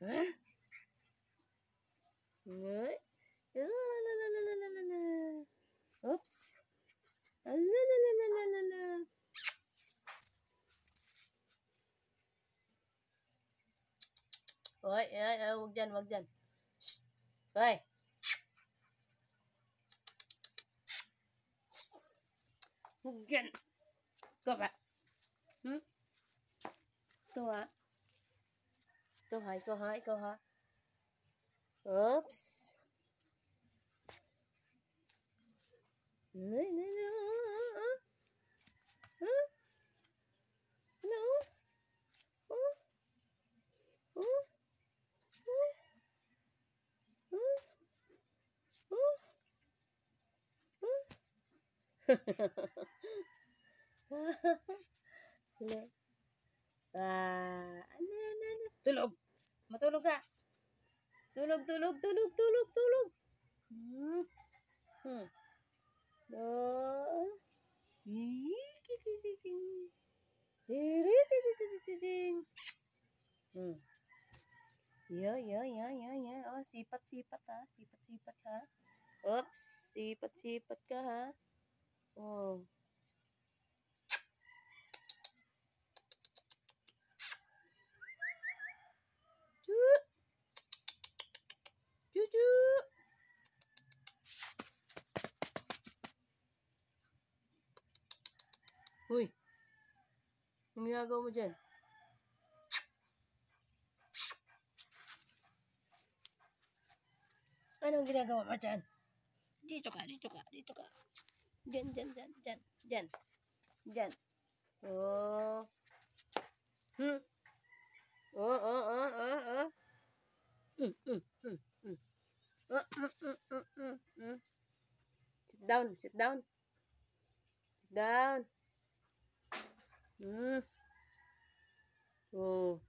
Oops. Oy, oy, oy, wag dyan, wag dyan. Shh. Oy. Huwag yan. Go back. Hmm? Ito ah. Ikaw ha, ikaw ha, ikaw ha. Oops. Ano, ano, ano, ano, ano, ano, ano, ano, ah, ano, ano, ano, tulog. Matulog ka. Tulog, tulog, tulog, tulog, tulog. Hmm. Hmm. Do. Hmm. Yo, yo, yo, yo, yo. Oh, sipat-sipat ha. Sipat-sipat ha. Oops, sipat-sipat ka ha. Oh. Uy! Yung ginagawa mo dyan? Anong ginagawa mo dyan? Dito ka, dito ka, dito ka. Dyan, dyan, dyan, dyan, dyan. Dyan. Oh. Hmm. Oh, oh, oh, oh, oh. Mm, mm, mm, mm. Oh, mm, mm, mm, mm, mm. Sit down, sit down. Sit down. 嗯，哦。